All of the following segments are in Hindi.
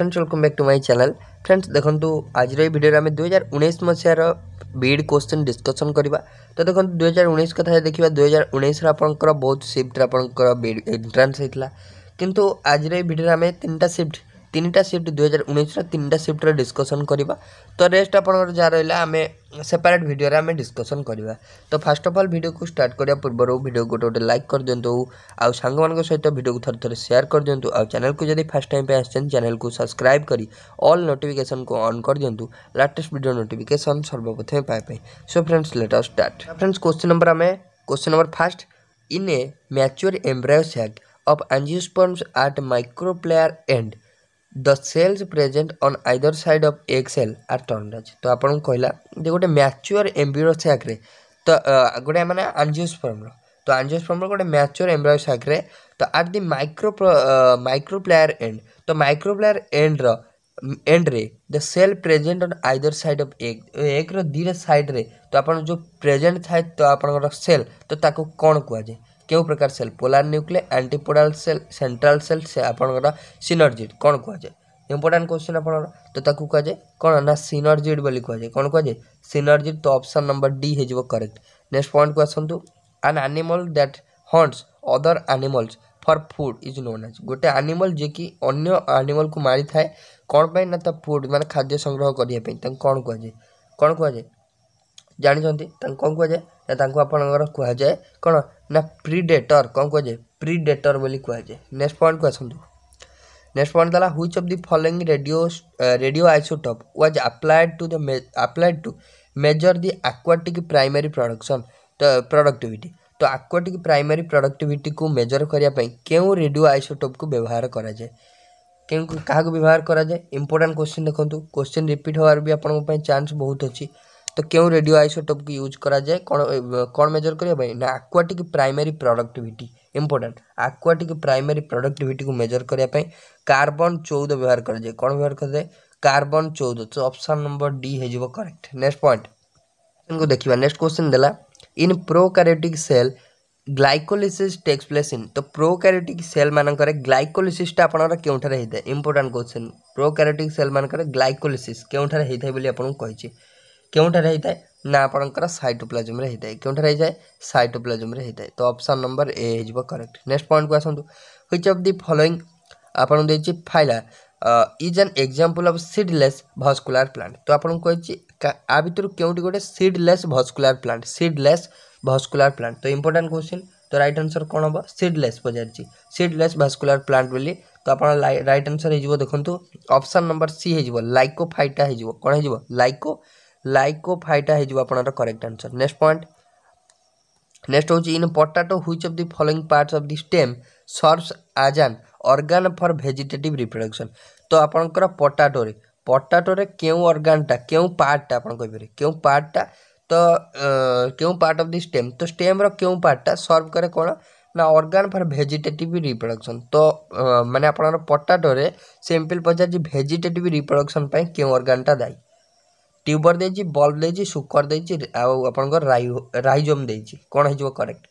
Friends welcome back to my channel friends ଦେଖନ୍ତୁ ଆଜିର ଏଇ ଭିଡ଼ିଓରେ ଆମେ ଦୁଇହଜାର ଉଣେଇଶ ମସିହାର ବିଇଡ଼ି କୋଶ୍ଚିନ୍ ଡିସ୍କସନ୍ କରିବା ତ ଦେଖନ୍ତୁ ଦୁଇହଜାର ଉଣେଇଶ କଥା ଦେଖିବା ଦୁଇହଜାର ଉଣେଇଶରେ ଆପଣଙ୍କର ବହୁତ ସିଫ୍ଟରେ ଆପଣଙ୍କର ବିଇଡ଼ି ଏଣ୍ଟ୍ରାନ୍ସ ହେଇଥିଲା କିନ୍ତୁ ଆଜିର ଏଇ ଭିଡ଼ିଓରେ ଆମେ ତିନିଟା ସିଫ୍ଟ तीन टा सिफ्ट दुई हजार उन्नीस रिफ्टर डिस्कसन करवा तो रेस्ट आप रहा आम सेपरेट भिडर आम डिस्कसन करवा तो फास्ट अफ अल भिड को स्टार्ट करने पूर्व भिड गोटे गोटे लाइक कर दिंतु आउ सांग सहित भिड को थर थर सेयार कर दिंतु आउ चेल को जब फास्ट टाइम पर आ चेल को सब्सक्राइब कर अल् नोटिकेसन को अन् कर दिंतु लाटेस्ट भिड नोटिकेसन सर्वप्रथमें पाए so friends let start friends question number आम question number first in a mature embryo sac of angiosperms at micropylar end the cells present on either side of egg cell are termed ତ ଆପଣଙ୍କୁ କହିଲା ଯେ ଗୋଟେ ମ୍ୟାଚୁଅର୍ ଏମ୍ବିରୋ ସାକ୍ରେ ତ ଗୋଟେ ମାନେ ଆଞ୍ଜିଓସ୍ପର୍ମର ତ ଆଞ୍ଜିଓସ୍ପର୍ମର ଗୋଟେ ମ୍ୟାଚୁଅର୍ ଏମ୍ବିରୋ ସାକ୍ରେ ତ at the micro micropylar end ତ ମାଇକ୍ରୋ ପ୍ଲେୟାର ଏଣ୍ଡର ଏଣ୍ଡରେ the cell present on either side of egg ଏଗ୍ର ଦୁଇଟା ସାଇଡ଼୍ରେ ତ ଆପଣ ଯେଉଁ ପ୍ରେଜେଣ୍ଟ ଥାଏ ତ ଆପଣଙ୍କର ସେଲ୍ ତ ତାକୁ କ'ଣ କୁହାଯାଏ କେଉଁ ପ୍ରକାର cell polar nuclear antipodal cell central cell ସେ ଆପଣଙ୍କର ସିନର୍ଜିଡ୍ କ'ଣ କୁହାଯାଏ ଇମ୍ପୋର୍ଟାଣ୍ଟ କ୍ୱେଶ୍ଚିନ୍ ଆପଣଙ୍କର ତ ତାକୁ କୁହାଯାଏ କ'ଣ ନା ସିନର୍ଜିଡ୍ ବୋଲି କୁହାଯାଏ କ'ଣ କୁହାଯାଏ ସିନର୍ଜିଡ୍ ତ ଅପସନ୍ ନମ୍ବର ଡି ହେଇଯିବ କରେକ୍ଟ ନେକ୍ସଟ ପଏଣ୍ଟକୁ ଆସନ୍ତୁ an animal that hunts other animals for food is known as ଗୋଟେ ଆନିମଲ୍ ଯିଏକି ଅନ୍ୟ ଆନିମଲ୍କୁ ମାରିଥାଏ କ'ଣ ପାଇଁ ନା ତା ଫୁଡ଼୍ ମାନେ ଖାଦ୍ୟ ସଂଗ୍ରହ କରିବା ପାଇଁ ତାଙ୍କୁ କ'ଣ କୁହାଯାଏ କ'ଣ କୁହାଯାଏ ଜାଣିଛନ୍ତି ତାଙ୍କୁ କ'ଣ କୁହାଯାଏ ନା ତାଙ୍କୁ ଆପଣଙ୍କର କୁହାଯାଏ କ'ଣ ନା ପ୍ରିଡେଟର୍ କ'ଣ କୁହାଯାଏ ପ୍ରିଡେଟର୍ ବୋଲି କୁହାଯାଏ ନେକ୍ସଟ୍ ପଏଣ୍ଟକୁ ଆସନ୍ତୁ ନେକ୍ସଟ୍ ପଏଣ୍ଟ ଦେଲା which of the following radio radio isotope was applied to the applied to measure the aquatic primary production ତ ପ୍ରଡ଼କ୍ଟିଭିଟି ତ ଆକ୍ୱାଟିକ୍ ପ୍ରାଇମେରୀ ପ୍ରଡ଼କ୍ଟିଭିଟିକୁ ମେଜର୍ କରିବା ପାଇଁ କେଉଁ ରେଡ଼ିଓ ଆଇସୋଟପ୍କୁ ବ୍ୟବହାର କରାଯାଏ କେଉଁ କାହାକୁ ବ୍ୟବହାର କରାଯାଏ ଇମ୍ପୋର୍ଟାଣ୍ଟ କୋଶ୍ଚିନ୍ ଦେଖନ୍ତୁ କୋଶ୍ଚିନ୍ ରିପିଟ୍ ହେବାର ବି ଆପଣଙ୍କ ପାଇଁ ଚାନ୍ସ ବହୁତ ଅଛି तो क्यों रेडियो આઇસોટોપ યુઝ કરા જાય કોણ કોણ મેજર करिए भाई ना aquatic primary productivity important aquatic primary productivity को मेजर करने कार्बन चौदह व्यवहार कराए कौन व्यवहार कराए कार्बन चौदह तो ऑप्शन नंबर डी हो करेक्ट नेक्स्ट पॉइंट को देखा नेक्स्ट क्वेश्चन देला in prokaryotic cell glycolysis takes place in तो प्रोकारियोटिक सेल मानक ग्लाइकोलिसिसटा आपंकर क्योंठार होता है इंपोर्टाट क्वेश्चन प्रोकारियोटिक सेल मानक ग्लाइकोलिसिस क्योंठार होता है आपको कही କେଉଁଠାରେ ହେଇଥାଏ ନା ଆପଣଙ୍କର ସାଇଟୋପ୍ଲାଜମରେ ହେଇଥାଏ କେଉଁଠାରେ ହେଇଥାଏ ସାଇଟୋପ୍ଲାଜମରେ ହେଇଥାଏ ତ ଅପସନ୍ ନମ୍ବର ଏ ହେଇଯିବ କରେକ୍ଟ ନେକ୍ସଟ ପଏଣ୍ଟକୁ ଆସନ୍ତୁ ହ୍ୱିଚ୍ ଅଫ୍ ଦି ଫଲୋଇଂ ଆପଣଙ୍କୁ ଦେଇଛି phyla is an example of seedless vascular plant ତ ଆପଣଙ୍କୁ କହିଛି ଆ ଭିତରୁ କେଉଁଠି ଗୋଟେ seedless vascular plant seedless vascular plant ତ ଇମ୍ପୋର୍ଟାଣ୍ଟ କ୍ୱେଶ୍ଚିନ୍ ତ ରାଇଟ୍ ଆନ୍ସର୍ କ'ଣ ହେବ ସିଡ଼ଲେସ୍ ପଚାରିଛି ସିଡ଼ଲେସ୍ ଭାସ୍କୁଲାର ପ୍ଲାଣ୍ଟ ବୋଲି ତ ଆପଣ ରାଇଟ୍ ଆନ୍ସର୍ ହେଇଯିବ ଦେଖନ୍ତୁ ଅପସନ୍ ନମ୍ବର ସି ହେଇଯିବ ଲାଇକୋଫାଇଟା ହେଇଯିବ କ'ଣ ହେଇଯିବ ଲାଇକୋ लाइकोफाइटा हो आपणार correct answer next point next हूँ in potato which of the following parts of the stem serves as an organ for vegetative reproduction तो आपंकर पटाटो पटाटोरे के अर्गानटा के पार्टा आपरे क्यों पार्टा तो क्यों पार्ट अफ दि स्टेम तो स्टेम्र रो क्यों पार्टा सर्व करे कौन ना अर्गान फर भेजिटेट रिप्रडक्शन तो मैंने आपटाटो सीम्पल सिंपल पचार भेजिटेटिव रिप्रोडक्शन के अर्गानटा दायी ଟ୍ୟୁବର୍ ଦେଇଛି ବଲ୍ବ ଦେଇଛି ସୁକର୍ ଦେଇଛି ଆଉ ଆପଣଙ୍କର ରାଇଜୋମ୍ ଦେଇଛି କ'ଣ ହେଇଯିବ କରେକ୍ଟ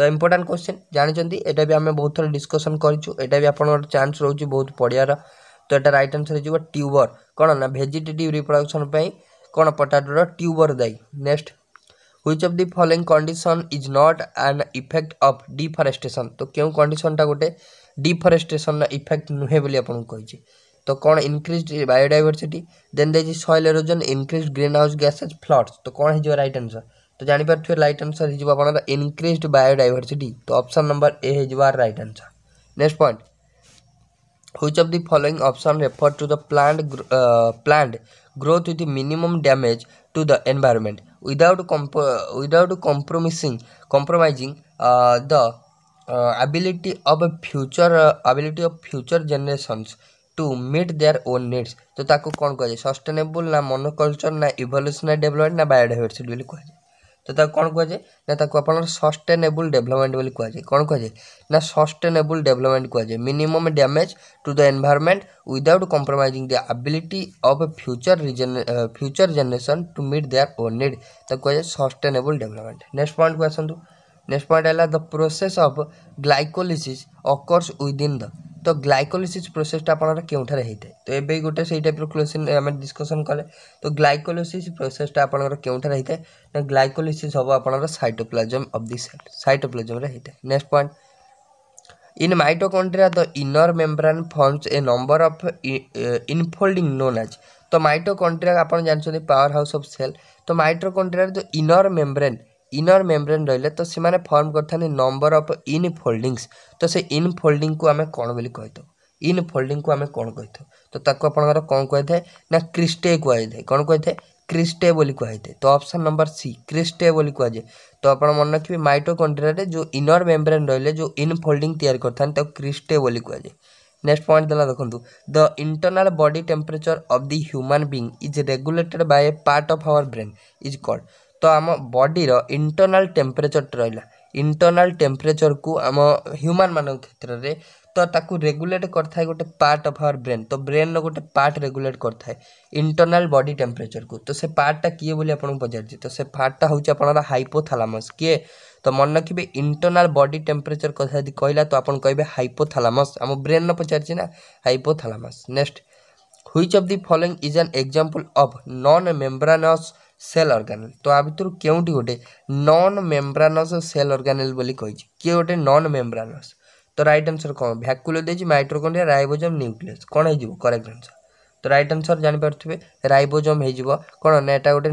ତ ଇମ୍ପୋର୍ଟାଣ୍ଟ କୋଶ୍ଚିନ୍ ଜାଣିଛନ୍ତି ଏଇଟା ବି ଆମେ ବହୁତ ଥର ଡିସ୍କସନ୍ କରିଛୁ ଏଇଟା ବି ଆପଣଙ୍କର ଚାନ୍ସ ରହୁଛି ବହୁତ ପଡ଼ିବାର ତ ଏଇଟା ରାଇଟ୍ ଆନ୍ସର୍ ହେଇଯିବ ଟ୍ୟୁବର୍ କ'ଣ ନା ଭେଜିଟେଟିଭ୍ ରିପ୍ରଡ଼କ୍ସନ୍ ପାଇଁ କ'ଣ ପଟାଟୋର ଟ୍ୟୁବର୍ ଦାୟୀ next which of the following condition is not an effect of deforestation তো কেউ কন্ডিশনটা গোটে ডিফরেস্টেসন ইফেক্ট নুহে বলে আপনার কী તો કોણ ઇન્ક્રીઝ બાયોડાઇવર્સિટી દેન દેજ is soil erosion increase greenhouse gases floods ତ କ'ଣ ହେଇଯିବ ରାଇଟ୍ ଆନ୍ସର୍ ତ ଜାଣିପାରୁଥିବେ ରାଇଟ୍ ଆନ୍ସର୍ ହେଇଯିବ ଆପଣଙ୍କର ଇନକ୍ରିଜ୍ ବାୟୋଡାଇଭର୍ସିଟି ତ ଅପସନ୍ ନମ୍ବର ଏ ହେଇଯିବ ଆର୍ right answer next point which of the following option refer to the plant uh, plant growth with minimum damage to the environment without comp without compromising compromising uh, the uh, ability of a future uh, ability of future generations to meet their own needs ତ ତାକୁ କ'ଣ କୁହାଯାଏ ସଷ୍ଟେନେବୁଲ୍ ନା ମନୋକଲଚର୍ ନା ଇଭଲ୍ୟୁସନାରୀ ଡେଭଲପମେଣ୍ଟ ନା ବାୟୋଡାଇଭର୍ସିଟି ବୋଲି କୁହାଯାଏ ତ ତାକୁ କ'ଣ କୁହାଯାଏ ନା ତାକୁ ଆପଣଙ୍କର ସଷ୍ଟେନେବୁଲ୍ ଡେଭଲପମେଣ୍ଟ ବୋଲି କୁହାଯାଏ କ'ଣ କୁହାଯାଏ ନା ସଷ୍ଟେନେବୁଲ୍ ଡେଭଲପମେଣ୍ଟ କୁହାଯାଏ minimum damage to the environment without compromising the ability of a future future generation to meet their own need ତାକୁ କୁହାଯାଏ ସଷ୍ଟେନେବୁଲ୍ ଡେଭଲପମେଣ୍ଟ ନେକ୍ସଟ ପଏଣ୍ଟକୁ ଆସନ୍ତୁ ନେକ୍ସଟ ପଏଣ୍ଟ ହେଲା the process of glycolysis occurs within the ତ ଗ୍ଲାଇକୋଲିସିସ୍ ପ୍ରୋସେସ୍ଟା ଆପଣଙ୍କର କେଉଁଠାରେ ହେଇଥାଏ ତ ଏବେ ଗୋଟେ ସେଇ ଟାଇପ୍ର କ୍ଲୋସିନ୍ ଆମେ ଡିସ୍କସନ୍ କଲେ ତ ଗ୍ଲାଇକୋଲିସିସ୍ ପ୍ରୋସେସ୍ଟା ଆପଣଙ୍କର କେଉଁଠାରେ ହେଇଥାଏ ନା ଗ୍ଲାଇକୋଲିସିସ୍ ହେବ ଆପଣଙ୍କର ସାଇଟୋପ୍ଲାଜମ୍ ଅଫ୍ ଦି ସେଲ୍ ସାଇଟୋପ୍ଲାଜମ୍ରେ ହେଇଥାଏ next point in mitochondria the inner membrane forms a number of infolding known as ତ ମାଇଟୋକଣ୍ଡ୍ରିଆ ଆପଣ ଜାଣିଛନ୍ତି ପାୱାର ହାଉସ୍ ଅଫ୍ ସେଲ୍ ତ ମାଇଟୋକଣ୍ଡ୍ରିଆର ଯେଉଁ ଇନର୍ ମେମ୍ବ୍ରେନ୍ ଇନର୍ ମେମ୍ବ୍ରେନ୍ ରହିଲେ ତ ସେମାନେ ଫର୍ମ କରିଥାନ୍ତି ନମ୍ବର୍ ଅଫ୍ ଇନ୍ ଫୋଲ୍ଡିଂସ୍ ତ ସେ ଇନ୍ ଫୋଲ୍ଡିଂକୁ ଆମେ କ'ଣ ବୋଲି କହିଥାଉ ଇନ୍ ଫୋଲ୍ଡିଂକୁ ଆମେ କ'ଣ କହିଥାଉ ତ ତାକୁ ଆପଣଙ୍କର କ'ଣ କୁହାଯାଇଥାଏ ନା କ୍ରିଷ୍ଟେ କୁହାଯାଇଥାଏ କ'ଣ କୁହାଯାଇଥାଏ କ୍ରିଷ୍ଟେ ବୋଲି କୁହାଯାଇଥାଏ ତ ଅପସନ୍ ନମ୍ବର ସି କ୍ରିଷ୍ଟେ ବୋଲି କୁହାଯାଏ ତ ଆପଣ ମନେ ରଖିବେ ମାଇଟୋକଣ୍ଡ୍ରିଆରେ ଯେଉଁ ଇନର୍ ମେମ୍ବ୍ରେନ୍ ରହିଲେ ଯେଉଁ ଇନ୍ ଫୋଲ୍ଡିଂ ତିଆରି କରିଥାନ୍ତି ତାକୁ କ୍ରିଷ୍ଟେ ବୋଲି କୁହାଯାଏ ନେକ୍ସଟ ପଏଣ୍ଟ ଦେଲା ଦେଖନ୍ତୁ the internal body temperature of the human being is regulated by a part of our brain is called ତ ଆମ ବଡ଼ିର ଇଣ୍ଟର୍ନାଲ୍ ଟେମ୍ପରେଚର୍ ରହିଲା ଇଣ୍ଟରନାଲ୍ ଟେମ୍ପରେଚର୍କୁ ଆମ ହ୍ୟୁମାନ୍ମାନଙ୍କ କ୍ଷେତ୍ରରେ ତ ତାକୁ ରେଗୁଲେଟ୍ କରିଥାଏ ଗୋଟେ ପାର୍ଟ ଅଫ୍ ଆୱାର ବ୍ରେନ୍ ତ ବ୍ରେନ୍ର ଗୋଟେ ପାର୍ଟ ରେଗୁଲେଟ୍ କରିଥାଏ ଇଣ୍ଟରନାଲ୍ ବଡ଼ି ଟେମ୍ପରେଚର୍କୁ ତ ସେ ପାର୍ଟଟା କିଏ ବୋଲି ଆପଣଙ୍କୁ ପଚାରିଛି ତ ସେ ପାର୍ଟଟା ହେଉଛି ଆପଣଙ୍କର ହାଇପୋଥାଲାମସ୍ କିଏ ତ ମନେ ରଖିବେ ଇଣ୍ଟରନାଲ୍ ବଡ଼ି ଟେମ୍ପରେଚର୍ କଥା ଯଦି କହିଲା ତ ଆପଣ କହିବେ ହାଇପୋଥାଲାମସ୍ ଆମ ବ୍ରେନ୍ର ପଚାରିଛି ନା hypothalamus next which of the following is an example of non membranous cell organelle ତ ଆ ଭିତରୁ କେଉଁଠି ଗୋଟେ ନନ୍ ମେମ୍ବ୍ରାନସ୍ ସେଲ୍ ଅର୍ଗାନେଲ୍ ବୋଲି କହିଛି କିଏ ଗୋଟେ ନନ୍ ମେମ୍ବ୍ରାନସ୍ ତ ରାଇଟ୍ ଆନ୍ସର୍ କ'ଣ ଭ୍ୟାକୁଲୋ ଦେଇଛି ମାଇଟ୍ରୋକଣ୍ଡିଆ ରାଇବୋଜମ୍ ନ୍ୟୁକ୍ଲିୟସ୍ କ'ଣ ହେଇଯିବ କରେକ୍ଟ ଆନ୍ସର୍ ତ ରାଇଟ୍ ଆନ୍ସର୍ ଜାଣିପାରୁଥିବେ ରାଇବୋଜମ୍ ହେଇଯିବ କ'ଣ ନା ଏଇଟା ଗୋଟେ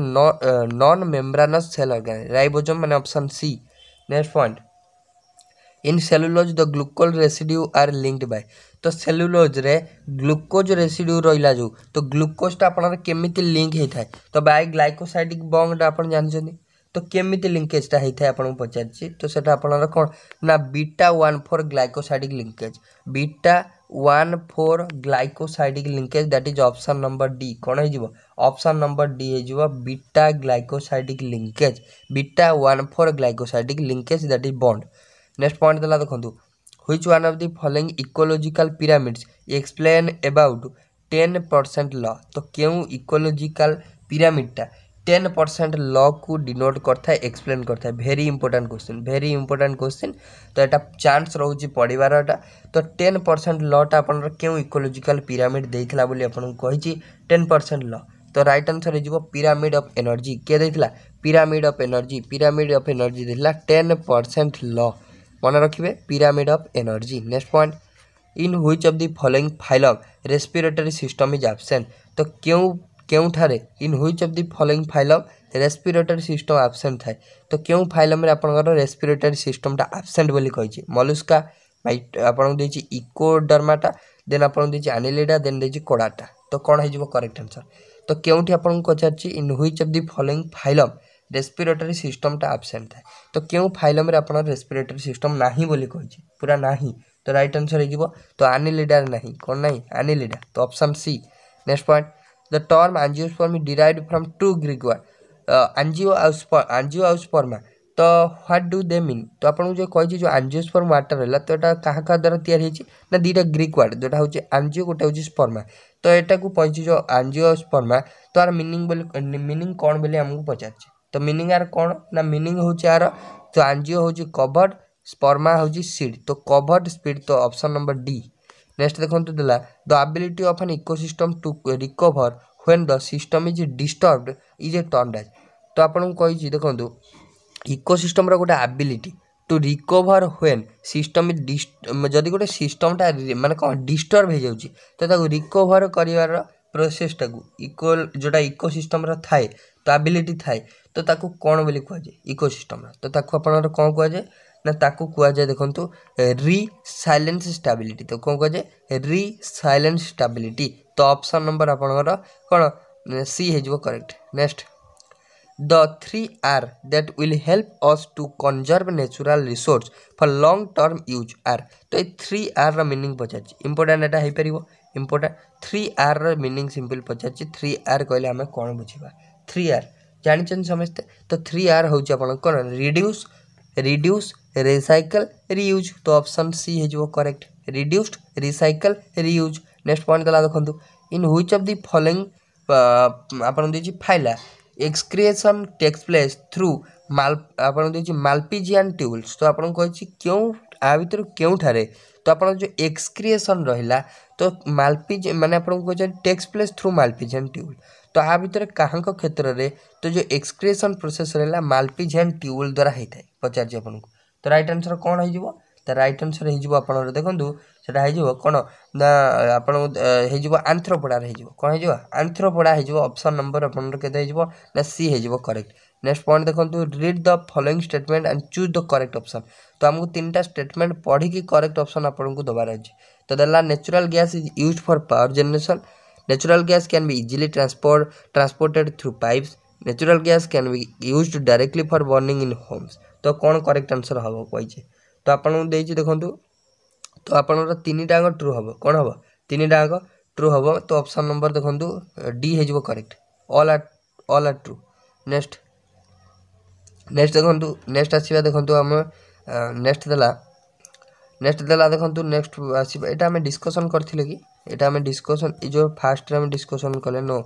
non membranous cell organelle ribosome ମାନେ option C next point in cellulose the glucose residue are linked by तो सेलुलोज रे ग्लुकोज रेसीड्यू रहा जो तो ग्लुकोजा आपड़ा केमी लिंक होता है तो बाय ग्लाइकोसाइडिक बंगड आपड़ जानते तो केमी लिंकेजा होता है आपको पचार तो से कौन ना beta one four glycosidic linkage beta one four glycosidic linkage that is option number D कौन ऑप्शन नंबर डी हो होटा glycosidic linkage beta one four glycosidic linkage that is bond next point देखो which one of the following ecological pyramids explain about 10% law तो क्यों ecological pyramid टा 10% law को denote करता है explain करता है very important question very important question तो एटा chance रोजी पढ़ी बार एटा तो 10% law टा अपन र क्यों ecological pyramid देखला बोली अपन को कही ची 10% law तो राइट आंसर हो पिरामिड अफ एनर्जी किए देता pyramid of energy pyramid of energy देता टेन परसेंट ल মনে রাখিবে pyramid of energy next point in which of the following phylum respiratory system is absent তো কেউ কেউঠারে in which of the following phylum respiratory system absent থাকে তো কেউ ফাইলমে আপনার রেসপিরেটরি সিস্টমটা আবসেন্ট বলে কী মলুস্কা আপনার দিয়েছি ইকোডর্মাটা দেন আপনার দিয়েছি আনিলিডা দেন দিয়েছি কোড়াটা তো কোণ হয়ে করেক্ট আনসর তো কেউটি আপনার পচারছি in which of the following phylum respiratory ସିଷ୍ଟମଟା ଆବସେଣ୍ଟ ଥାଏ ତ କେଉଁ ଫାଇଲମରେ ଆପଣ ରେସ୍ପିରେଟୋରୀ ସିଷ୍ଟମ ନାହିଁ ବୋଲି କହିଛି ପୁରା ନାହିଁ ତ ରାଇଟ୍ ଆନ୍ସର୍ ହେଇଯିବ ତ ଆନିଲିଡାର ନାହିଁ କ'ଣ ନାହିଁ ଆନିଲିଡା ତ option C next point the term angiosperm derive from two Greek word angio ଆଉ ଆଞ୍ଜିଓ ଆଉ ସ୍ପର୍ମା ତ ହ୍ୱାଟ୍ ଡୁ ଦେ ମିନ୍ ତ ଆପଣଙ୍କୁ ଯେଉଁ କହିଛି ଯେଉଁ ଆଞ୍ଜିଓସ୍ପର୍ମ ୱାର୍ଡ଼ଟା ରହିଲା ତ ଏଇଟା କାହା କାହା ଦ୍ୱାରା ତିଆରି ହେଇଛି ନା ଦୁଇଟା ଗ୍ରିକ୍ ୱାର୍ଡ଼ ଯେଉଁଟା ହେଉଛି ଆଞ୍ଜିଓ ଗୋଟେ ହେଉଛି ସ୍ପର୍ମା ତ ଏଇଟାକୁ କହିଛି ଯେଉଁ ଆଞ୍ଜିଓ ସ୍ପର୍ମା ତ ଆର ମିନିଂ ବୋଲି ମିନିଂ କ'ଣ ବୋଲି ଆମକୁ ପଚାରିଛି ତ ମିନିଂ ଆର କ'ଣ ନା ମିନିଂ ହେଉଛି ଆର ତ ଆଞ୍ଜିଓ ହେଉଛି କଭର୍ଡ଼ ସ୍ପର୍ମା ହେଉଛି ସିଡ୍ ତ କଭର୍ଡ଼ ସ୍ପିଡ୍ ତ ଅପସନ୍ ନମ୍ବର ଡି ନେକ୍ସଟ ଦେଖନ୍ତୁ ଦେଲା the ability of an ecosystem to recover when the system is disturbed is a term as ତ ଆପଣଙ୍କୁ କହିଛି ଦେଖନ୍ତୁ ଇକୋସିଷ୍ଟମ୍ର ଗୋଟେ ability to recover when system ଯଦି ଗୋଟେ ସିଷ୍ଟମ୍ଟା ମାନେ କ'ଣ ଡିଷ୍ଟର୍ବ ହେଇଯାଉଛି ତ ତାକୁ ରିକଭର କରିବାର ପ୍ରୋସେସ୍ଟାକୁ ଇକୋ ଯେଉଁଟା ଇକୋସିଷ୍ଟମ୍ର ଥାଏ ଷ୍ଟାବିଲିଟି ଥାଏ ତ ତାକୁ କ'ଣ ବୋଲି କୁହାଯାଏ ଇକୋସିଷ୍ଟମ୍ର ତ ତାକୁ ଆପଣଙ୍କର କ'ଣ କୁହାଯାଏ ନା ତାକୁ କୁହାଯାଏ ଦେଖନ୍ତୁ ରି ସାଇଲେନ୍ସ ଷ୍ଟାବିଲିଟି ତ କ'ଣ କୁହାଯାଏ ରି ସାଇଲେନ୍ସ ଷ୍ଟାବିଲିଟି ତ ଅପସନ୍ ନମ୍ବର ଆପଣଙ୍କର କ'ଣ ସି ହେଇଯିବ correct next the three R that will help us to conserve natural resource for long term use are ତ ଏଇ ଥ୍ରୀ ଆର୍ର ମିନିଂ ପଚାରିଛି ଇମ୍ପୋର୍ଟାଣ୍ଟ ଏଇଟା ହେଇପାରିବ ଇମ୍ପୋର୍ଟାଣ୍ଟ ଥ୍ରୀ ଆର୍ର ମିନିଂ ସିମ୍ପଲ୍ ପଚାରିଛି ଥ୍ରୀ ଆର୍ କହିଲେ ଆମେ କ'ଣ ବୁଝିବା थ्री आर ଜାଣିଛନ୍ତି ସମସ୍ତେ ତ ଥ୍ରୀ ଆର୍ ହେଉଛି ଆପଣଙ୍କ କ'ଣ ରିଡ୍ୟୁସ୍ ରିଡ୍ୟୁସ୍ ରିସାଇକଲ୍ ରିୟୁଜ୍ ତ ଅପସନ୍ ସି ହେଇଯିବ correct reduced recycle reuse next point ଦେଲା ଦେଖନ୍ତୁ in which of the following ଆପଣ ଦେଇଛି phyla excretion takes place through ମାଲ ଆପଣ ଦେଇଛି ମାଲପିଜିଆନ୍ ଟ୍ୟୁଲ୍ସ ତ ଆପଣଙ୍କୁ କହିଛି କେଉଁ ଆ ଭିତରୁ କେଉଁଠାରେ ତ ଆପଣ ଯେଉଁ ଏକ୍ସକ୍ରିଏସନ୍ ରହିଲା ତ ମାଲପିଜ ମାନେ ଆପଣଙ୍କୁ କହିଛନ୍ତି takes place through Malpighian tubule ତ ଆ ଭିତରେ କାହାଙ୍କ କ୍ଷେତ୍ରରେ ତ ଯେଉଁ ଏକ୍ସକ୍ରେସନ୍ ପ୍ରୋସେସ୍ ରହିଲା ମାଲ୍ପିଜିଆନ୍ ଟ୍ୟୁବ୍ ଦ୍ୱାରା ହେଇଥାଏ ପଚାରିଛି ଆପଣଙ୍କୁ ତ ରାଇଟ୍ ଆନ୍ସର୍ କ'ଣ ହେଇଯିବ ତ ରାଇଟ୍ ଆନ୍ସର୍ ହେଇଯିବ ଆପଣଙ୍କର ଦେଖନ୍ତୁ ସେଇଟା ହେଇଯିବ କ'ଣ ନା ଆପଣଙ୍କୁ ହେଇଯିବ ଆନ୍ଥ୍ରୋପଡ଼ାରେ ହେଇଯିବ କ'ଣ ହେଇଯିବ ଆନ୍ଥ୍ରୋପଡ଼ା ହେଇଯିବ ଅପସନ୍ ନମ୍ବର ଆପଣଙ୍କର କେତେ ହେଇଯିବ ନା ସି ହେଇଯିବ କରେକ୍ଟ ନେକ୍ସଟ ପଏଣ୍ଟ ଦେଖନ୍ତୁ read the following statement and choose the correct option ତ ଆମକୁ ତିନିଟା ଷ୍ଟେଟମେଣ୍ଟ ପଢ଼ିକି କରେକ୍ଟ ଅପସନ୍ ଆପଣଙ୍କୁ ଦେବାର ଅଛି ତ ଦେଲା natural gas is use for power generation Natural gas can be easily transport, transported through pipes. Natural gas can be used directly for burning in homes. तो कौन करेक्ट आंसर हम कही तो आपको दे देखु तो आपंकर तीन टाँग ट्रू हम कौन हम तीन टाँग ट्रु हम तो ऑप्शन नंबर देखो डी हो correct all are all are true next next देखु नेक्स्ट आसवा देखु आम नेक्स्ट देला नेक्स्ट देला देखु नेक्स्ट आसा आम डिस्कसन करते कि ଏଇଟା ଆମେ ଡିସ୍କସନ୍ ଏଇ ଯେଉଁ ଫାର୍ଷ୍ଟରେ ଆମେ ଡିସ୍କସନ୍ କଲେ ନୋ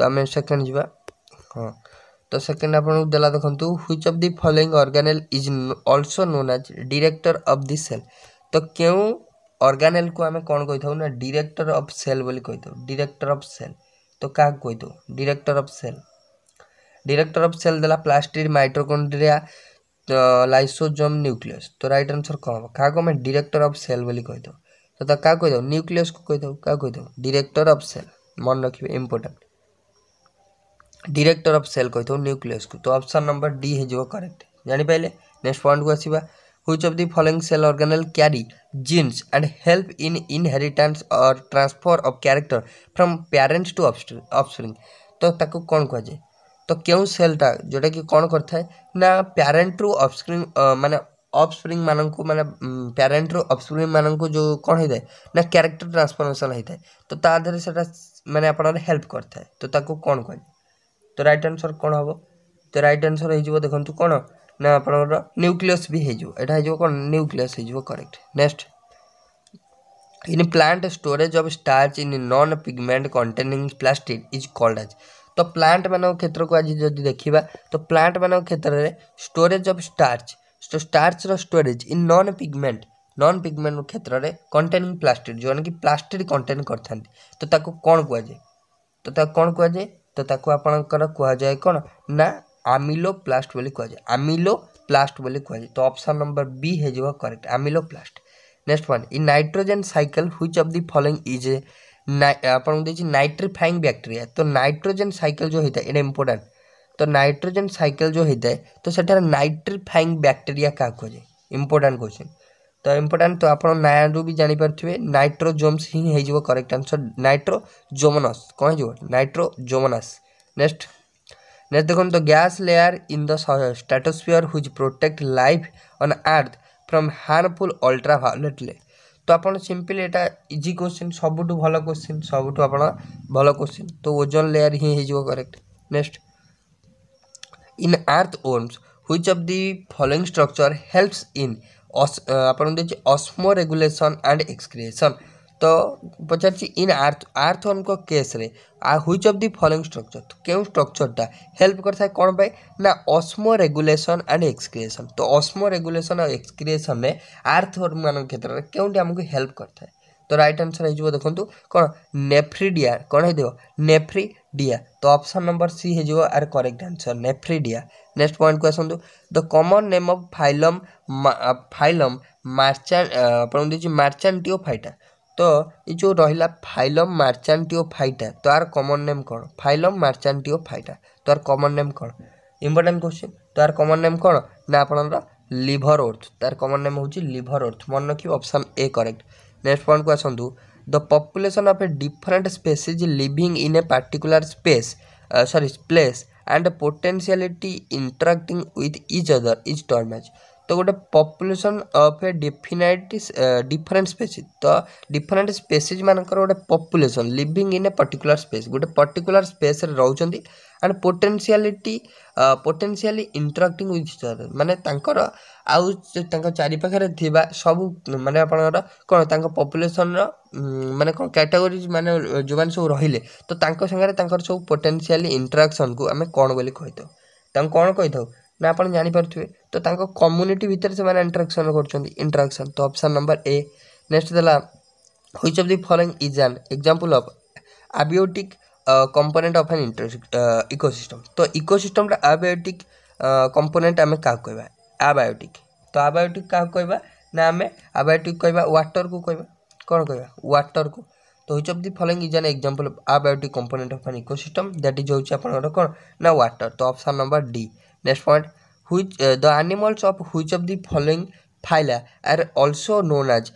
ତ ଆମେ ସେକେଣ୍ଡ ଯିବା ହଁ ତ ସେକେଣ୍ଡ ଆପଣଙ୍କୁ ଦେଲା ଦେଖନ୍ତୁ which of the following organelle is also known as director of the cell ତ କେଉଁ ଅର୍ଗାନେଲ୍କୁ ଆମେ କ'ଣ କହିଥାଉ ନା ଡିରେକ୍ଟର ଅଫ୍ ସେଲ୍ ବୋଲି କହିଥାଉ ଡିରେକ୍ଟର ଅଫ୍ ସେଲ୍ ତ କାହାକୁ କହିଥାଉ director of cell director of cell ଦେଲା ପ୍ଲାଷ୍ଟିକ୍ ମାଇଟ୍ରୋକଣ୍ଡ୍ରିଆ ଲାଇସୋଜୋମ୍ ନ୍ୟୁକ୍ଲିୟସ୍ ତ ରାଇଟ୍ ଆନ୍ସର୍ କ'ଣ ହେବ କାହାକୁ ଆମେ ଡିରେକ୍ଟର ଅଫ୍ ସେଲ୍ ବୋଲି କହିଥାଉ तथा क्या कही दो न्यूक्लियस को कही क्या कहीद डिरेक्टर अफ सेल मन रखिए इम्पोर्टाट डिरेक्टर अफ सेल कही दो न्यूक्लियस को तो अपसन नंबर डी हो करेक्ट जानीपारे नेक्स्ट पॉइंट को आसवा which of the following cell organelle carry genes and help in inheritance और transfer of character from parents to offspring तो ताको कौन जाए तो क्यों सेलटा जोटा कि कौन करता है ना प्यारेन्ट टू अफस्प्रिंग मान अफ्सप्रिंग मान को मैंने प्यारेन्ट रफ्सप्रिंग मान को जो कौन हो क्यारेक्टर ट्रांसफरमेसन होता है तो ताधर से मैंने आपड़ हेल्प करता है तो ताको कौन कह तो रईट आनसर कौन हम तो रईट आनसर हो देखो कौन ना आपर न्यूक्लीयस भी होटा हो correct next in plant storage of starch in non pigment containing plastid is called as तो प्लांट मान क्षेत्र को आज जब देखा तो प्लांट मान क्षेत्र में स्टोरेज अफ स्टार्च ତ ଷ୍ଟାର୍ଚ୍ଚର storage in non pigment non pigment କ୍ଷେତ୍ରରେ କଣ୍ଟେନିଂ ପ୍ଲାଷ୍ଟିକ୍ ଯେଉଁମାନେ କି ପ୍ଲାଷ୍ଟିକ୍ କଣ୍ଟେନ୍ କରିଥାନ୍ତି ତ ତାକୁ କ'ଣ କୁହାଯାଏ ତ ତାକୁ କ'ଣ କୁହାଯାଏ ତ ତାକୁ ଆପଣଙ୍କର କୁହାଯାଏ କ'ଣ ନା ଆମିଲୋ ପ୍ଲାଷ୍ଟ ବୋଲି କୁହାଯାଏ ଆମିଲୋ ପ୍ଲାଷ୍ଟ ବୋଲି କୁହାଯାଏ ତ ଅପସନ୍ ନମ୍ବର ବି ହେଇଯିବ correct amyloplast next one ଇ nitrogen cycle which of the following is a ଆପଣଙ୍କୁ ଦେଇଛି ନାଇଟ୍ରିଫାଇଂ ବ୍ୟାକ୍ଟେରିଆ ତ ନାଇଟ୍ରୋଜେନ୍ ସାଇକେଲ ଯେଉଁ ହେଇଥାଏ ଏଇଟା ଇମ୍ପୋର୍ଟାଣ୍ଟ ତ ନାଇଟ୍ରୋଜେନ୍ ସାଇକେଲ୍ ଯେଉଁ ହେଇଥାଏ ତ ସେଠାରେ ନାଇଟ୍ରିଫାଇଙ୍ଗ ବ୍ୟାକ୍ଟେରିଆ କାହା କୁହାଯାଏ ଇମ୍ପୋର୍ଟାଣ୍ଟ କ୍ୱେଶ୍ଚିନ୍ ତ ଇମ୍ପୋର୍ଟାଣ୍ଟ ତ ଆପଣ ନାଁରୁ ବି ଜାଣିପାରୁଥିବେ ନାଇଟ୍ରୋଜୋମ୍ସ ହିଁ ହେଇଯିବ କରେକ୍ଟ ଆନ୍ସର୍ ନାଇଟ୍ରୋଜୋମୋନସ୍ କ'ଣ ହେଇଯିବ ନାଇଟ୍ରୋଜୋମୋନାସ୍ ନେକ୍ସଟ ନେକ୍ସଟ ଦେଖନ୍ତୁ the gas layer in the stratosphere which protect life on earth from harmful ultraviolet rays ତ ଆପଣ ସିମ୍ପଲି ଏଇଟା ଇଜି କୋଶ୍ଚିନ୍ ସବୁଠୁ ଭଲ କୋଶ୍ଚିନ୍ ସବୁଠୁ ଆପଣ ଭଲ କୋଶ୍ଚିନ୍ ତ ଓଜନ ଲେୟାର ହିଁ ହେଇଯିବ correct next in earthworms which of the following structure helps in ଆପଣଙ୍କୁ ଦେଇଛି ଅସ୍ମୋ ରେଗୁଲେସନ୍ ଆଣ୍ଡ ଏକ୍ସକ୍ରିଏସନ୍ ତ ପଚାରିଛି ଇନ୍ ଆର୍ଥ ଆର୍ଥୱାର୍ମଙ୍କ କେସ୍ରେ ଆ which of the following structure କେଉଁ ଷ୍ଟ୍ରକ୍ଚରଟା ହେଲ୍ପ କରିଥାଏ କ'ଣ ପାଇଁ ନା ଅସ୍ମୋ ରେଗୁଲେସନ୍ ଆଣ୍ଡ ଏକ୍ସକ୍ରିଏସନ୍ ତ ଅସ୍ମୋ ରେଗୁଲେସନ୍ ଆଉ ଏକ୍ସକ୍ରିଏସନ୍ରେ ଆର୍ଥୱାର୍ମମାନଙ୍କ କ୍ଷେତ୍ରରେ କେଉଁଟି ଆମକୁ ହେଲ୍ପ କରିଥାଏ ତ ରାଇଟ୍ ଆନ୍ସର୍ ହେଇଯିବ ଦେଖନ୍ତୁ କ'ଣ ନେଫ୍ରିଡିଆ କ'ଣ ହେଇଥିବ ନେଫ୍ରିଡିଆ ତ ଅପସନ୍ ନମ୍ବର ସି ହେଇଯିବ ଆର୍ କରେକ୍ଟ ଆନ୍ସର୍ ନେଫ୍ରିଡିଆ ନେକ୍ସଟ ପଏଣ୍ଟକୁ ଆସନ୍ତୁ the common name of phylum phylum ମାର୍ଚାନ୍ ଆପଣଙ୍କୁ ଦେଇଛି ମାର୍ଚାଣ୍ଟିଓ ଫାଇଟା ତ ଏ ଯେଉଁ ରହିଲା ଫାଇଲମ୍ ମାର୍ଚାଣ୍ଟିଓ ଫାଇଟା ତ ଆର କମନ୍ ନେମ୍ କ'ଣ ଫାଇଲମ୍ ମାର୍ଚାଣ୍ଟିଓ ଫାଇଟା ତ ଆର କମନ୍ ନେମ୍ କ'ଣ ଇମ୍ପୋର୍ଟାଣ୍ଟ କ୍ୱେଶ୍ଚିନ୍ ତ ଆର କମନ୍ ନେମ୍ କ'ଣ ନା ଆପଣଙ୍କର ଲିଭର୍ ଓର୍ଥ ତାର କମନ୍ ନେମ୍ ହେଉଛି ଲିଭର୍ ଓର୍ଥ মনে রাখি option A correct next point को आसतु the population of a different species living in a particular space sorry place and potentiality interacting with each other is term as तो गोटे population of a definite different species तो डिफरेन्ट स्पेसीज मानक गोटे population living in a particular space गोटे पर्टिकुलर स्पेस रोचान and potentiality potentially interacting with ମାନେ ତାଙ୍କର ଆଉ ତାଙ୍କ ଚାରିପାଖରେ ଥିବା ସବୁ ମାନେ ଆପଣଙ୍କର କ'ଣ ତାଙ୍କ ପପୁଲେସନ୍ର ମାନେ କ'ଣ କ୍ୟାଟାଗୋରିଜ୍ ମାନେ ଯେଉଁମାନେ ସବୁ ରହିଲେ ତ ତାଙ୍କ ସାଙ୍ଗରେ ତାଙ୍କର ସବୁ ପୋଟେନ୍ସିଆଲି ଇଣ୍ଟରାକ୍ସନ୍କୁ ଆମେ କ'ଣ ବୋଲି କହିଥାଉ ତାଙ୍କୁ କ'ଣ କହିଥାଉ ନା ଆପଣ ଜାଣିପାରୁଥିବେ ତ ତାଙ୍କ କମ୍ୟୁନିଟି ଭିତରେ ସେମାନେ ଇଣ୍ଟରାକ୍ସନ୍ କରୁଛନ୍ତି ଇଣ୍ଟରାକ୍ସନ୍ ତ ଅପସନ୍ ନମ୍ବର ଏ ନେକ୍ସଟ ଦେଲା which of the following is an example of abiotic component of an inter ecosystem ତ ଇକୋସିଷ୍ଟମ୍ର ଆବାୟୋଟିକ୍ କମ୍ପୋନେଣ୍ଟ ଆମେ କାହାକୁ କହିବା ଆବାୟୋଟିକ୍ ତ ଆବାୟୋଟିକ୍ କାହାକୁ କହିବା ନା ଆମେ ଆବାୟୋଟିକ୍ କହିବା ୱାଟର୍କୁ କହିବା କ'ଣ କହିବା ୱାଟର୍କୁ ତ which of the following is an example abiotic component of an ecosystem that is ହେଉଛି ଆପଣଙ୍କର କ'ଣ ନା ୱାଟର୍ ତ option number D next point which the animals of which of the following phyla are also known as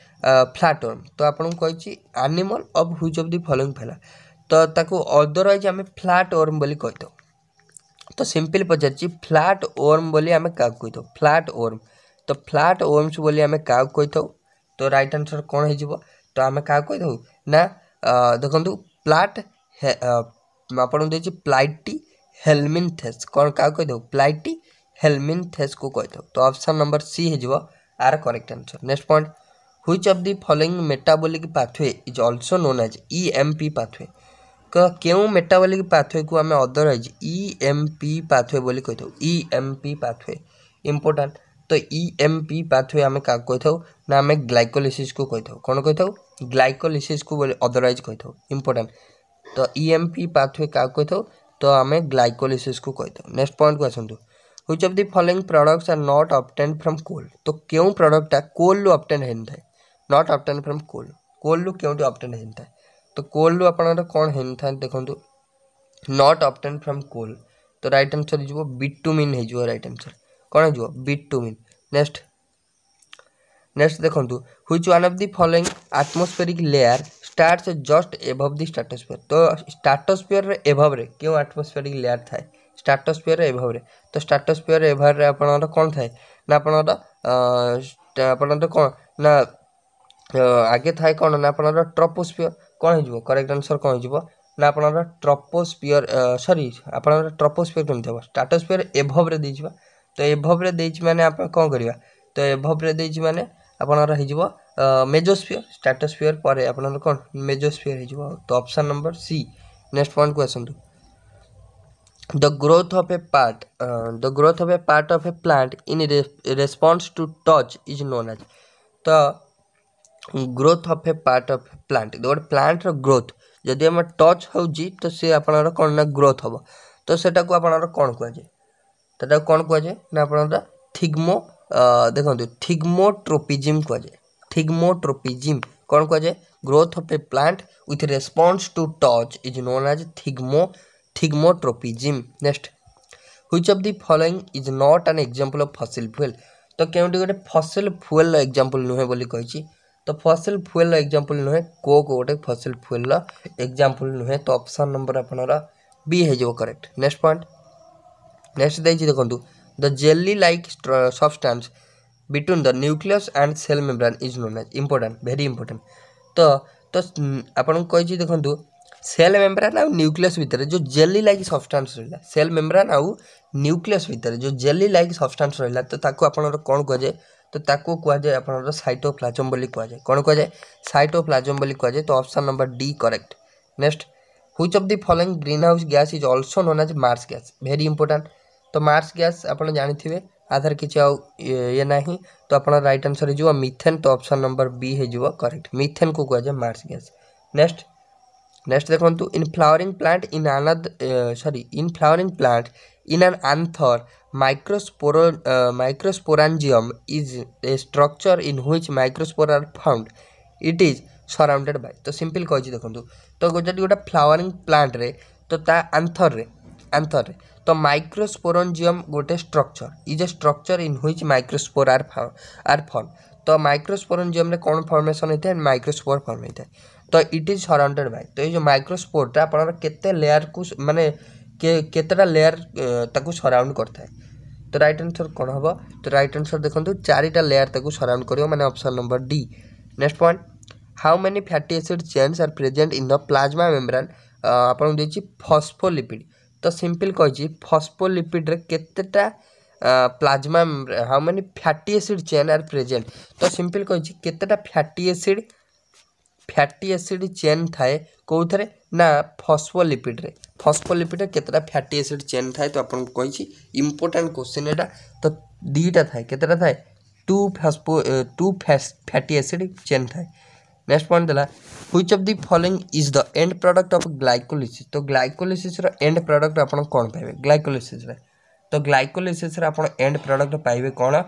flatworm ତ ଆପଣଙ୍କୁ କହିଛି animal of which of the following phyla तो अदरवैज आम फ्लाट ओर्म कही था तो सिंपल पचार फ्लाट ओर्म आम क्या कही था फ्लाट ओर्म तो फ्लाट ओर्मस आम क्या कही था तो रईट तो आनसर कौन हो तो आम क्या कही था तो? ना देखु प्लाट आपच्छे प्लाइटी हेलमिन थे कौन क्या कही था प्लाइटी हेलमिन थे कही था तो अपसन नंबर सी हो आर correct answer next point which of the following metabolic pathway is also known as E M P pathway तो क्यों मेटाबलिक पाथवे को आम otherwise E M P pathway कही था इम पी पाथवे इम्पोर्टा तो इम पी पाथवे आम क्या कही था ना आम ग्लैकोलीसीस को कही था कौन कही था ग्लैकोलीसीस को अदरवैज कही था इम्पोर्टा तो इम पी पाथवे क्या कही था तो आम ग्लैकोलीसीस को कही था नेक्स्ट पॉइंट को आसतु which of the following product are not obtain from coal तो क्यों प्रडक्टा कोल्रु obtain not obtain from coal कोल्रु क्यों अबटेन होता है ତ କୋଲ୍ରୁ ଆପଣଙ୍କର କ'ଣ ହେଇନଥାଏ ଦେଖନ୍ତୁ ନଟ୍ ଅପ୍ଟେନ୍ ଫ୍ରମ୍ କୋଲ୍ ତ ରାଇଟ୍ ଆନ୍ସର୍ ହେଇଯିବ ବିଟୁମିନ୍ ହେଇଯିବ ରାଇଟ୍ ଆନ୍ସର୍ କ'ଣ ହେଇଯିବ ବିଟୁମିନ୍ ନେକ୍ସଟ ନେକ୍ସଟ ଦେଖନ୍ତୁ which one of the following atmospheric layer starts just above the stratosphere ତ ଷ୍ଟାଟୋସ୍ପିୟରର ଏଭବ୍ରେ କେଉଁ ଆଟମୋସ୍ଫେରିକ୍ ଲେୟାର ଥାଏ ଷ୍ଟାଟୋସ୍ପିୟର ଏଭବ୍ରେ ତ ଷ୍ଟାଟୋସ୍ପିୟର ଏଭବ୍ରେ ଆପଣଙ୍କର କ'ଣ ଥାଏ ନା ଆପଣଙ୍କର ଆପଣଙ୍କର କ'ଣ ନା ଆଗେ ଥାଏ କ'ଣ ନା ଆପଣଙ୍କର ଟ୍ରପୋସ୍ପିୟର कौन हो करेक्ट आंसर कौन हो ना आपर ट्रपोस्पिर् सरी आप ट्रपोस्पिर् कमी हम स्टाटोस्पिर् एभव्रे तो एभव्रे मैंने आप कौन कर तो एभव्रे मैंने आपर हो मेजोस्पिर् पर आपर कौन मेजोस्पिर् तो option number C next point को आसतु the growth of a part the growth of a part of a plant in response to touch is known as तो growth of a part of plant ଗୋଟେ ପ୍ଲାଣ୍ଟର ଗ୍ରୋଥ୍ ଯଦି ଆମେ ଟଚ୍ ହେଉଛି ତ ସେ ଆପଣଙ୍କର କ'ଣ ନା ଗ୍ରୋଥ୍ ହେବ ତ ସେଟାକୁ ଆପଣଙ୍କର କ'ଣ କୁହାଯାଏ ସେଟାକୁ କ'ଣ କୁହାଯାଏ ନା ଆପଣଙ୍କର ଥିଗ୍ମୋ ଦେଖନ୍ତୁ ଥିଗ୍ମୋ ଥିଗ୍ମୋଟ୍ରୋପିଜିମ୍ କୁହାଯାଏ ଥିଗ୍ମୋ ଥିଗ୍ମୋଟ୍ରୋପିଜିମ୍ କ'ଣ କୁହାଯାଏ growth of a plant with response to touch is known as ଥିଗ୍ମୋ thigmotropism next which of the following is not an example of fossil fuel ତ କେଉଁଠି ଗୋଟେ ফসিল ফুয়েলর ଏକ୍ଜାମ୍ପଲ୍ ନୁହେଁ ବୋଲି କହିଛି ତ ଫସିଲ୍ ଫୁଏଲ୍ର ଏକ୍ଜାମ୍ପଲ୍ ନୁହେଁ କୋକ୍ ଗୋଟେ ଫସିଲ୍ ଫୁଏଲ୍ର ଏକ୍ଜାମ୍ପଲ୍ ନୁହେଁ ତ ଅପସନ୍ ନମ୍ବର୍ ଆପଣଙ୍କର ବି ହୋଇଯିବ କରେକ୍ଟ ନେକ୍ସଟ ପଏଣ୍ଟ ନେକ୍ସଟ ଦେଇଛି ଦେଖନ୍ତୁ the jelly like substance between the nucleus and cell membrane is known as important very important ତ ତ ଆପଣଙ୍କୁ କହିଛି ଦେଖନ୍ତୁ ସେଲ୍ ମେମ୍ବ୍ରାନ୍ ଆଉ ନ୍ୟୁକ୍ଲିୟସ୍ ଭିତରେ ଯେଉଁ ଜେଲି ଲାଇକ୍ ସବଷ୍ଟାନ୍ସ ରହିଲା ସେଲ୍ ମେମ୍ବ୍ରାନ୍ ଆଉ ନ୍ୟୁକ୍ଲିୟସ୍ ଭିତରେ ଯେଉଁ ଜେଲି ଲାଇକ୍ ସବଷ୍ଟାନ୍ସ ରହିଲା ତ ତାକୁ ଆପଣଙ୍କର କ'ଣ କୁହାଯାଏ तो कहुए आप सैटोप्लाजम कहुए कौन कहुए सैटोप्लाजम कहुए तो option number D correct next which of the following green house gas is also known as marsh gas very important तो मार्स ग्यास आप जानते आधार किसी आउ ये ना तो आप रईट आनसर हो मिथेन तो अप्सन नंबर बी हो करेक्ट मिथेन को जाए मार्स गैस नेक्स्ट नेक्स्ट देखो in flowering plant in another sorry in flowering plant in an anther microspore uh, is a structure in which which microspora are found. It is surrounded तो सिंपल कह देखो तो जब गोटे flowering plant रे तो आंथर anther रे anther रे तो माइक्रोस्पोरजियम गोटे structure is a structure in which microspore are are form तो माइक्रोस्पोरजियम कौन फर्मेसन होता है माइक्रोस्पोर फर्म होता है तो इट इज सराउंडेड बाय तो ये जो माइक्रोस्पोरटा आप लेयर को मानने के केतटा लेयर ତାକୁ ସରାଉଣ୍ଡ କରିଥାଏ ତ ରାଇଟ୍ ଆନ୍ସର୍ କ'ଣ ହେବ ତ ରାଇଟ୍ ଆନ୍ସର୍ ଦେଖନ୍ତୁ ଚାରିଟା ଲେୟାର ତାକୁ ସରାଉଣ୍ଡ କରିବ ମାନେ option number D next point how many fatty acid chains are present in the plasma membrane ଆପଣଙ୍କୁ ଦେଇଛି ଫସ୍ଫୋଲିପିଡ଼ ତ ସିମ୍ପଲ୍ କହିଛି ଫସ୍ଫୋଲିପିଡ଼ରେ କେତେଟା plasma how many fatty acid chain are present ତ ସିମ୍ପଲ୍ କହିଛି କେତେଟା fatty acid fatty acid chain ଥାଏ କେଉଁଥିରେ ନା ଫସ୍ଫୋଲିପିଡ଼୍ରେ ଫସ୍ଫୋଲିପିଡ଼୍ରେ କେତେଟା ଫ୍ୟାଟି ଏସିଡ଼୍ ଚେନ୍ ଥାଏ ତ ଆପଣଙ୍କୁ କହିଛି ଇମ୍ପୋର୍ଟାଣ୍ଟ କୋଶ୍ଚିନ୍ ଏଇଟା ତ ଦୁଇଟା ଥାଏ କେତେଟା ଥାଏ ଟୁ ଫାସ୍ପୋ ଟୁ ଫ୍ୟାଟି ଏସିଡ଼୍ ଚେନ୍ ଥାଏ ନେକ୍ସଟ ପଏଣ୍ଟ ଦେଲା which of the following is the end product of glycolysis ତ ଗ୍ଲାଇକୋଲିସିସ୍ର ଏଣ୍ଡ ପ୍ରଡ଼କ୍ଟ ଆପଣ କ'ଣ ପାଇବେ ଗ୍ଲାଇକୋଲିସିସ୍ରେ ତ ଗ୍ଲାଇକୋଲିସିସ୍ରେ ଆପଣ ଏଣ୍ଡ ପ୍ରଡ଼କ୍ଟ ପାଇବେ କ'ଣ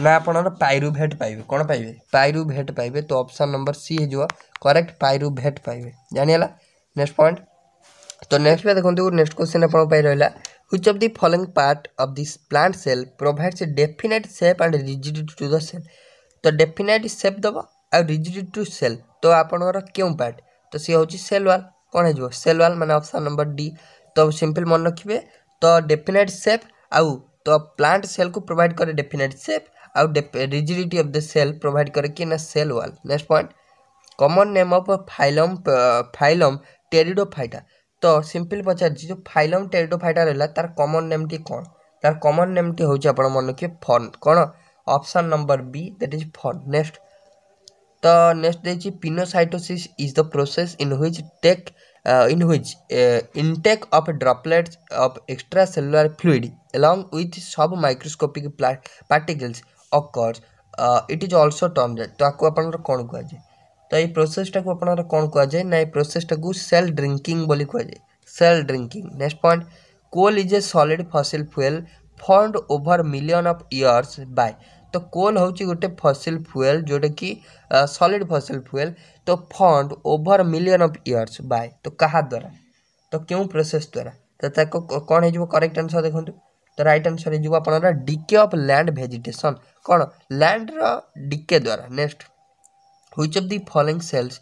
ना आपर पायरुभेट पाइबे कौन पाइबे भेट पाइबे तो अप्सन नंबर सी हो करेक्ट भेट पाइबे जानीगला नेक्स्ट पॉइंट तो नेक्स्ट में देखो नेक्स्ट क्वेश्चन आप रहा which of the following part of the plant cell provides definite shape and rigidity to the cell तो डेफिनेट सेप दब आउ रिजिड टू सेल तो आपर क्यों पार्ट तो सी हूँ सेल व्वाल कौन हो सेल व्वाल मैंने अप्सन नंबर डी तो सिंपल मन रखिए तो डेफिनेट सेप आउ तो प्लांट सेल को प्रोवाइड करे definite shape out the rigidity of the cell provide કરે in a cell wall next point common name of phylum uh, phylum pteridophyta তো সিম্পল পচারছি যে ফাইলম টেরিডোফাইটা রহিলা তার কমন নেমটি কোণ তার কমন নেমটি হচ্ছে আপনার মনে রখিবে ফর্ন কোণ option number B that is fern next তো নেক্সট দিয়েছি pinocytosis is the process in which take in which intake of droplets of extracellular fluid along with sub microscopic particles occurs it is also term ଯାଏ ତ ଆକୁ ଆପଣଙ୍କର କ'ଣ କୁହାଯାଏ ତ ଏଇ ପ୍ରୋସେସ୍ଟାକୁ ଆପଣଙ୍କର କ'ଣ କୁହାଯାଏ ନା ଏଇ ପ୍ରୋସେସ୍ଟାକୁ ସେଲ୍ ଡ୍ରିଙ୍କିଂ ବୋଲି କୁହାଯାଏ cell drinking next point coal is a solid fossil fuel found over million of years by ତ କୋଲ୍ ହେଉଛି ଗୋଟେ ଫସିଲ୍ ଫୁଏଲ୍ ଯେଉଁଟାକି ସଲିଡ଼ ଫସିଲ୍ ଫୁଏଲ୍ ତ found over million of years by ତ କାହା ଦ୍ୱାରା ତ କେଉଁ ପ୍ରୋସେସ୍ ଦ୍ୱାରା ତ ତାକୁ କ'ଣ ହେଇଯିବ କରେକ୍ଟ ଆନ୍ସର୍ ଦେଖନ୍ତୁ Uh, तो रईट आंसर हो डे अफ लैंड भेजिटेसन कौन लैंड रिके द्वारा next which of the following cells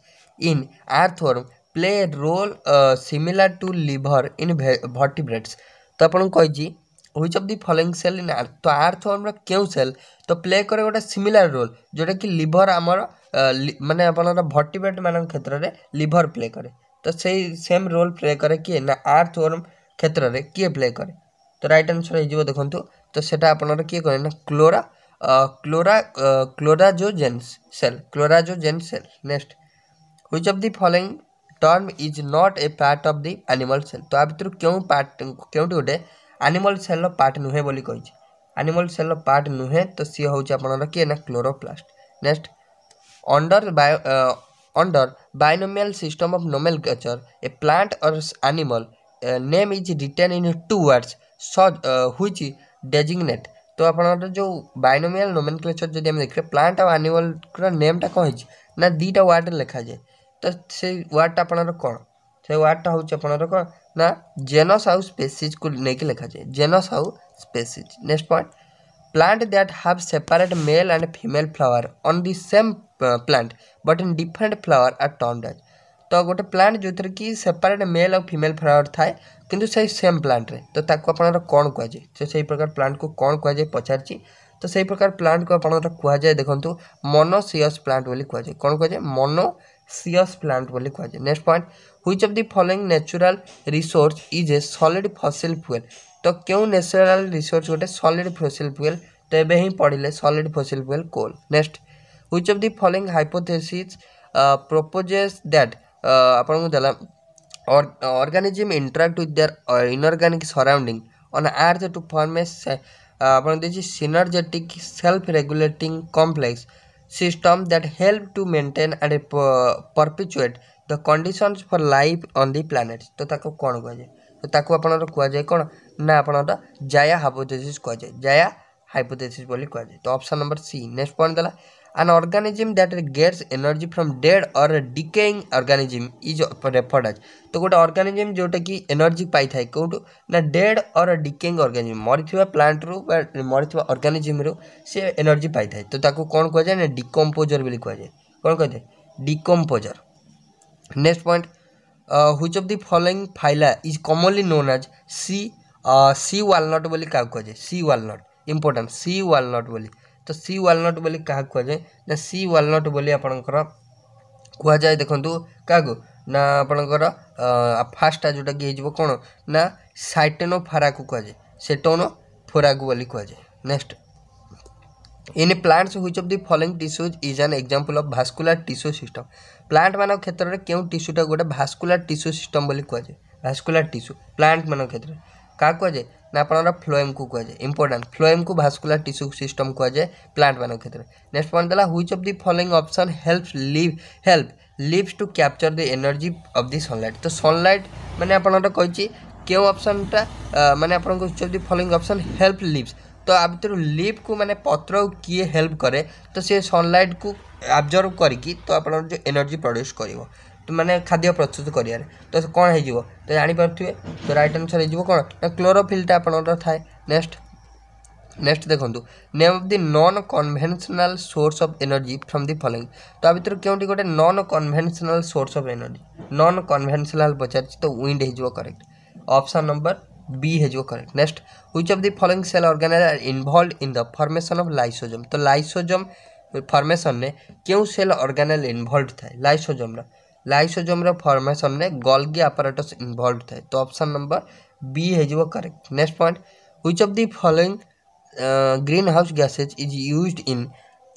in earthworm play role similar to liver in vertebrates तो आपको कही which of the following cell in earth तो आर्थवर्म्र क्यों सेल तो प्ले करे गोटे सिमिलार रोल जोटा कि लिभर आमर मानने आपर भर्टिब्रेट मान क्षेत्र में लिभर प्ले कै तो सेम रोल प्ले कै किए ना आर्थवर्म क्षेत्र में किए प्ले कै तो रईट आंसर हो देखु तो सेटा आप किए कहे ना क्लोरा क्लोरा क्लोराजो जेन्स cell chloragogen cell next which of the following term is not a part of the animal cell तो आप क्यों पार्ट क्यों गोटे आनिमल सेल पार्ट नुहे कही आनिमल सेल पार्ट नुहे तो सी हूँ आप किए ना क्लोरोप्लास्ट नेक्स्ट अंडर बायो under binomial system of nomenclature a plant और animal name is written in two words such which designate तो आपर जो बैनोमियाल नोमेन क्लेचर जब देखिए प्लांट आउ आनिमल नेमटा कौन है ना दीटा वार्ड लिखा जाए तो से वार्डटा आपर कौन से वार्डटा हूँ आपर कौन ना जेनस आउ स्पेसीज को लेकिन लिखा जाए जेनस आउ species next point plant that have separate male and female flower on the same plant but in different flower are term डाज तो गोटे प्लांट जो थी सेपरेट मेल आउ फिमेल फ्लावर थाए କିନ୍ତୁ ସେଇ ସେମ୍ ପ୍ଲାଣ୍ଟରେ ତ ତାକୁ ଆପଣଙ୍କର କ'ଣ କୁହାଯାଏ ତ ସେଇ ପ୍ରକାର ପ୍ଲାଣ୍ଟକୁ କ'ଣ କୁହାଯାଏ ପଚାରିଛି ତ ସେଇ ପ୍ରକାର ପ୍ଲାଣ୍ଟକୁ ଆପଣଙ୍କର କୁହାଯାଏ ଦେଖନ୍ତୁ ମନୋସିୟସ୍ ପ୍ଲାଣ୍ଟ ବୋଲି କୁହାଯାଏ କ'ଣ କୁହାଯାଏ ମନୋସିୟସ୍ ପ୍ଲାଣ୍ଟ ବୋଲି କୁହାଯାଏ next point which of the following natural resource is a solid fossil fuel ତ କେଉଁ ନ୍ୟାଚୁରାଲ୍ ରିସୋର୍ସ ଗୋଟେ ସଲିଡ୍ ଫସିଲ୍ ଫୁଏଲ୍ ତ ଏବେ ହିଁ ପଢ଼ିଲେ solid fossil fuel coal next which of the following hypothesis proposes that ଆପଣଙ୍କୁ ଦେଲା or organism interact with their inorganic surrounding on earth to form a ଆପଣ ଦେଇଛି synergetic self regulating complex system that help to maintain and perpetuate the conditions for life on the planet ତ ତାକୁ କ'ଣ କୁହାଯାଏ ତ ତାକୁ ଆପଣଙ୍କର କୁହାଯାଏ କ'ଣ ନା ଆପଣଙ୍କର ଜାୟା ହାଇପୋଥେସିସ୍ କୁହାଯାଏ ଜାୟା ହାଇପୋଥେସିସ୍ ବୋଲି କୁହାଯାଏ ତ option number C next point ଦେଲା An organism that gets energy from dead or decaying organism is referred as. तो गोटे ऑर्गेनिज्म जोटा कि एनर्जी पाई था कौटू ना डेड और डिकेंग ऑर्गेनिज्म मरी प्लांट रु मरी ऑर्गेनिज्म रु से एनर्जी पाई था तो ताको कौन कह जाए ना डिकम्पोजर भी कह कौन कह जाए decomposer next point which of the following phyla is commonly known as sea sea walnut बोली क्या कह sea walnut important sea walnut बोली ତ ସି ୱାଲନଟ୍ ବୋଲି କାହାକୁ କୁହାଯାଏ ନା ସି ୱାଲନଟ୍ ବୋଲି ଆପଣଙ୍କର କୁହାଯାଏ ଦେଖନ୍ତୁ କାହାକୁ ନା ଆପଣଙ୍କର ଫାଷ୍ଟଟା ଯେଉଁଟାକି ହେଇଯିବ କ'ଣ ନା ସାଇଟେନୋ ଫାରାକୁ କୁହାଯାଏ ସେଟୋନୋ ଫୋରାକୁ ବୋଲି କୁହାଯାଏ next in plants which of the following tissues is an example of vascular tissue system plant মান ক্ষেত্রে কেউ টিস্যুটা গোটে ভাস্কুলার টিস্যু সিস্টম বলে কুয়া যায় ভাস্কুলার টিস্যু প্লান্ট মান ক্ষেত্রে কাহা কুয়া ନା ଆପଣଙ୍କର ଫ୍ଲୋଏମ୍କୁ କୁହାଯାଏ ଇମ୍ପୋର୍ଟାଣ୍ଟ ଫ୍ଲୋଏମ୍କୁ ଭାସ୍କୁଲାର ଟିସ୍ୟୁ ସିଷ୍ଟମ୍ କୁହାଯାଏ ପ୍ଲାଣ୍ଟମାନଙ୍କ କ୍ଷେତ୍ରରେ ନେକ୍ସଟ ପଏଣ୍ଟ ଦେଲା which of the following option help leave help leaves to capture the energy of the sunlight তো সনলাইট মানে আপনার কী কেউ অপসনটা মানে আপনার use of the following option help leaves তো আ ভিতর লিভ কু মানে পত্র কি হেল্প করে তো সে সনলাইট কু আবজর্ভ করি তো আপনার যে এনর্জি প্রড্যুস করব तो मैंने खाद्य प्रस्तुत करें तो कौन हो तो जापर थे तो रईट आनसर हो क्लोरोफिल्ट आप थाए नेक्स्ट नेक्स्ट देखो name of the non conventional source of energy from the following ता भर क्यों गोटे non conventional source of energy non conventional पचार तो विंड हो करेक्ट अपसन नंबर बी हो correct next which of the following cell organelles are involved in the formation of lysosome तो लाइसोजम फर्मेसन में क्यों सेल अर्गानाइल इनवल्व थाए लाइसोजम्र ଲାଇସୋଜୋମ୍ର ଫର୍ମେସନ୍ରେ ଗଲ୍ଗି ଆପାରାଟସ୍ ଇନଭଲ୍ଭ ଥାଏ ତ ଅପସନ୍ ନମ୍ବର ବି ହେଇଯିବ correct next point which of the following green house gases is used in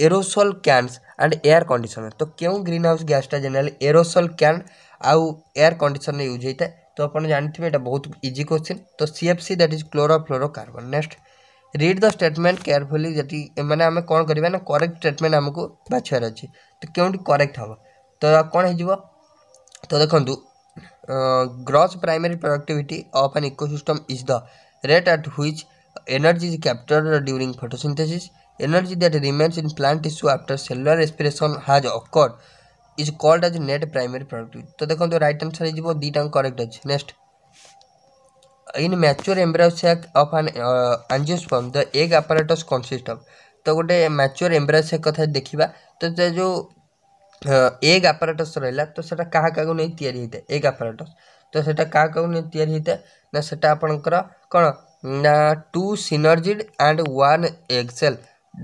aerosol cans and air conditioner ତ କେଉଁ ଗ୍ରୀନ୍ ହାଉସ୍ ଗ୍ୟାସ୍ଟା ଜେନେରାଲି ଏରୋସଲ୍ କ୍ୟାନ୍ ଆଉ ଏୟାର କଣ୍ଡିସନରେ ୟୁଜ୍ ହେଇଥାଏ ତ ଆପଣ ଜାଣିଥିବେ ଏଇଟା ବହୁତ ଇଜି କ୍ୱେଶ୍ଚିନ୍ ତ C F C that is chlorofluorocarbon next read the statement carefully ଯଦି ମାନେ ଆମେ କ'ଣ କରିବା ନା କରେକ୍ଟ ଷ୍ଟେଟମେଣ୍ଟ ଆମକୁ ବାଛିବାର ଅଛି ତ କେଉଁଠି କରେକ୍ଟ ହେବ ତ କ'ଣ ହେଇଯିବ तो देखु gross primary productivity of an ecosystem is the rate at which energy is captured during photosynthesis energy that remains in plant tissue after cellular respiration has occurred is called as net primary productivity तो देखो राइट आंसर हो दीटा करेक्ट अच्छे next in mature embryo sac of an angiosperm the egg apparatus consist of तो गोटे मैच्योर एम्ब्रायोसेक कथा देखा तो जो ଏଗ୍ ଆପାରାଟସ୍ ରହିଲା ତ ସେଇଟା କାହା କାହାକୁ ନେଇ ତିଆରି ହେଇଥାଏ ଏଗ୍ ଆପାରାଟସ୍ ତ ସେଇଟା କାହା କାହାକୁ ନେଇ ତିଆରି ହେଇଥାଏ ନା ସେଇଟା ଆପଣଙ୍କର କ'ଣ ନା two synergid and one egg cell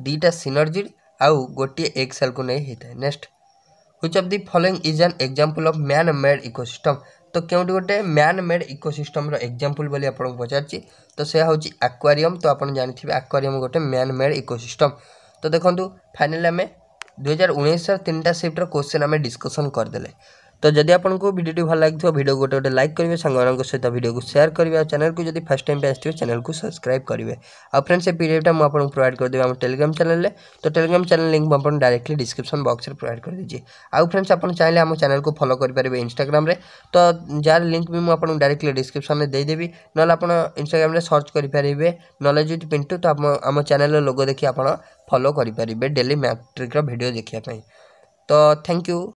ଦୁଇଟା ସିନର୍ଜିଡ୍ ଆଉ ଗୋଟିଏ ଏଗ୍ ସେଲ୍କୁ ନେଇ ହେଇଥାଏ next which of the following is an example of man made ecosystem ତ କେଉଁଠି ଗୋଟେ ମ୍ୟାନ୍ ମେଡ୍ ଇକୋସିଷ୍ଟମ୍ର ଏକ୍ଜାମ୍ପଲ୍ ବୋଲି ଆପଣଙ୍କୁ ପଚାରିଛି ତ ସେ ହେଉଛି ଆକ୍ୱାରିୟମ୍ ତ ଆପଣ ଜାଣିଥିବେ ଆକ୍ୱାରିୟମ୍ ଗୋଟେ ମ୍ୟାନ୍ ମେଡ୍ ଇକୋସିଷ୍ଟମ୍ ତ ଦେଖନ୍ତୁ ଫାଇନାଲି ଆମେ ଦୁଇହଜାର ଉଣେଇଶର ତିନିଟା ସିଫ୍ଟର କୋଶ୍ଚିନ୍ ଆମେ ଡିସ୍କସନ୍ କରିଦେଲେ तो जदि आपको भिडियो भल लगे भिड तो गोटे गोटे लाइक करेंगे सांग सहित भिडियो को सेयार करेंगे चैनल को जब फर्स्ट टाइम आसवे चैनल को सब्सक्राइब करेंगे आ फ्रेंड्स ये पीडीएफटा मुझे प्रोवाइड करदेवी आम टेलीग्राम चैनल तो टेलीग्राम चैनल लिंक मुझे डायरेक्टली डिस्क्रिप्शन बक्स में प्रोवाइड कर दीजिए आउ फ्रेंड्स आप चाहिए आम चैनल को फलो करेंगे इनस्टाग्राम तो जार लिंक भी मुझे डायरेक्टली डिस्क्रिप्सन में देदेवि ना आप इनस्टाग्राम सर्च करेंगे नलेज विथ पिंटू तो आम चैनल लोगो देखिए आप फलो करेंगे डेली मैट्रिक्र भिड देखापी तो थैंक यू